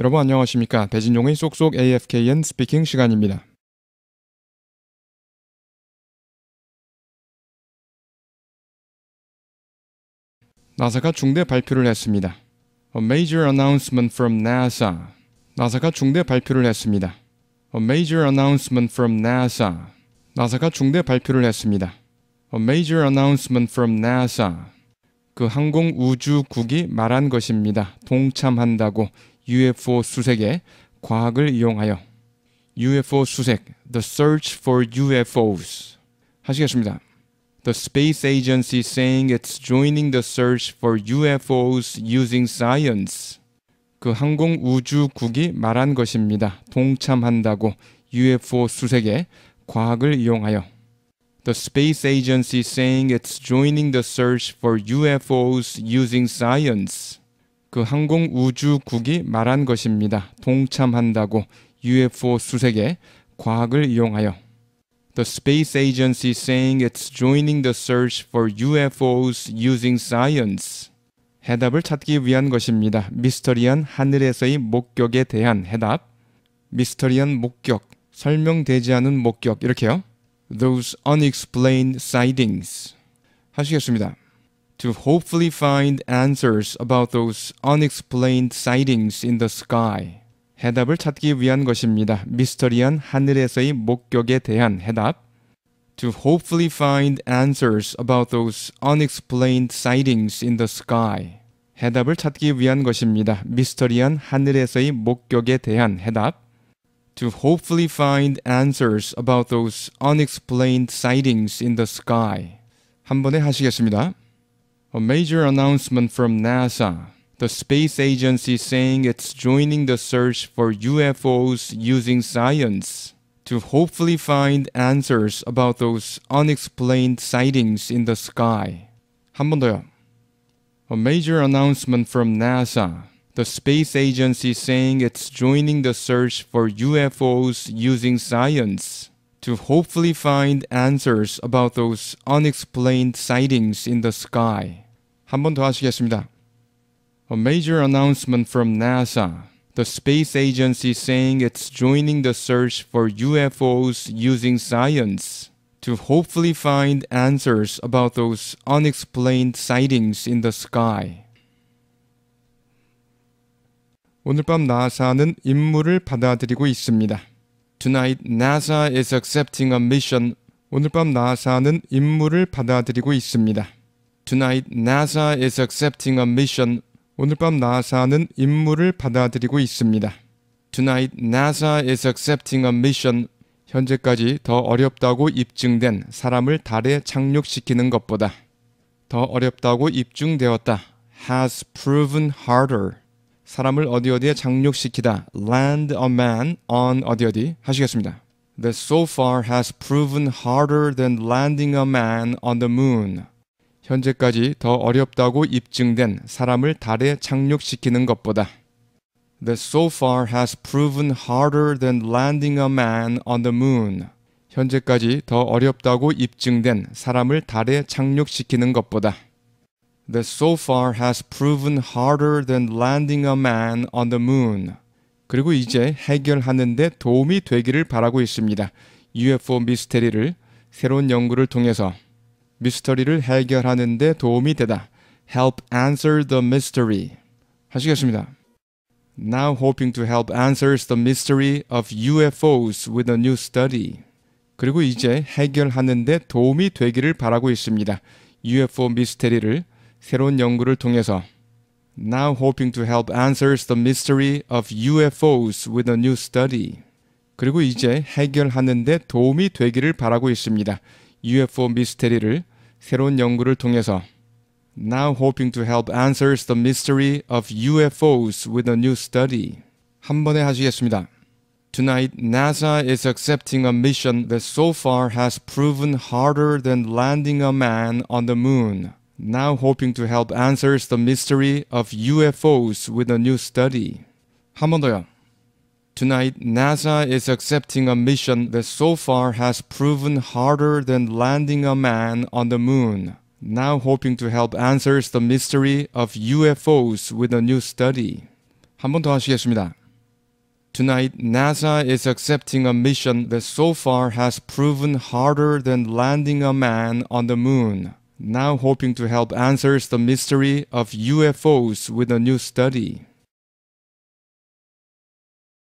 여러분 안녕하십니까? 배진종의 쏙쏙 AFKN 스피킹 시간입니다. 나사가 중대 발표를 했습니다. A major announcement from NASA. 나사가 중대 발표를 했습니다. A major announcement from NASA. 나사가 중대 발표를 했습니다. A major announcement from NASA. 그 항공우주국이 말한 것입니다. 동참한다고 UFO 수색에 과학을 이용하여 UFO 수색 The Search for UFOs 하시겠습니다. The space agency saying it's joining the search for UFOs using science. 그 항공 우주국이 말한 것입니다. 동참한다고 UFO 수색에 과학을 이용하여. The space agency saying it's joining the search for UFOs using science. 그 항공 우주국이 말한 것입니다. 동참한다고 UFO 수색에 과학을 이용하여 The space agency saying it's joining the search for UFOs using science. 해답을 찾기 위한 것입니다. 미스터리한 하늘에서의 목격에 대한 해답. 미스터리한 목격, 설명되지 않은 목격 이렇게요. Those unexplained sightings 하시겠습니다. to hopefully find answers about those unexplained sightings in the sky. 해답을 찾기 위한 것입니다. 미스터리한 하늘에서의 목격에 대한 해답. To hopefully find answers about those unexplained sightings in the sky. 해답을 찾기 위한 것입니다. 미스터리한 하늘에서의 목격에 대한 해답. To hopefully find answers about those unexplained sightings in the sky. 한 번에 하시겠습니다. A major announcement from NASA. The space agency saying it's joining the search for UFOs using science to hopefully find answers about those unexplained sightings in the sky. 한 더요. A major announcement from NASA. The space agency saying it's joining the search for UFOs using science to hopefully find answers about those unexplained sightings in the sky. 한번 더 하시겠습니다. A major announcement from NASA. The space agency saying it's joining the search for UFOs using science to hopefully find answers about those unexplained sightings in the sky. 오늘 밤 나사는 임무를 받아들이고 있습니다. Tonight NASA is accepting a mission. 오늘 밤 나사는 임무를 받아들이고 있습니다. Tonight NASA is accepting a mission. 오늘 밤 나사는 임무를 받아들이고 있습니다. Tonight NASA is accepting a mission. 현재까지 더 어렵다고 입증된 사람을 달에 착륙시키는 것보다 더 어렵다고 입증되었다. has proven harder. 사람을 어디 어디에 장륙시키다 land a man on 어디 어디 하시겠습니다. That so far has proven harder than landing a man on the moon. 현재까지 더 어렵다고 입증된 사람을 달에 착륙시키는 것보다 That so far has proven harder than landing a man on the moon. 현재까지 더 어렵다고 입증된 사람을 달에 착륙시키는 것보다 that so far has proven harder than landing a man on the moon. 그리고 이제 해결하는데 도움이 되기를 바라고 있습니다. UFO 미스테리를 새로운 연구를 통해서 미스터리를 해결하는데 도움이 되다. Help answer the mystery. 하시겠습니다. Now hoping to help answers the mystery of UFOs with a new study. 그리고 이제 해결하는데 도움이 되기를 바라고 있습니다. UFO 미스테리를 새로운 연구를 통해서 now hoping to help answers the mystery of UFOs with a new study. 그리고 이제 해결하는데 도움이 되기를 바라고 있습니다. UFO 미스테리를 새로운 연구를 통해서 now hoping to help answers the mystery of UFOs with a new study. 한 번에 하시겠습니다. Tonight, NASA is accepting a mission that so far has proven harder than landing a man on the moon now hoping to help answers the mystery of UFOs with a new study. 한번 Tonight, NASA is accepting a mission that so far has proven harder than landing a man on the moon. Now hoping to help answers the mystery of UFOs with a new study. 한 번 더 하시겠습니다. Tonight, NASA is accepting a mission that so far has proven harder than landing a man on the moon now hoping to help answers the mystery of UFOs with a new study.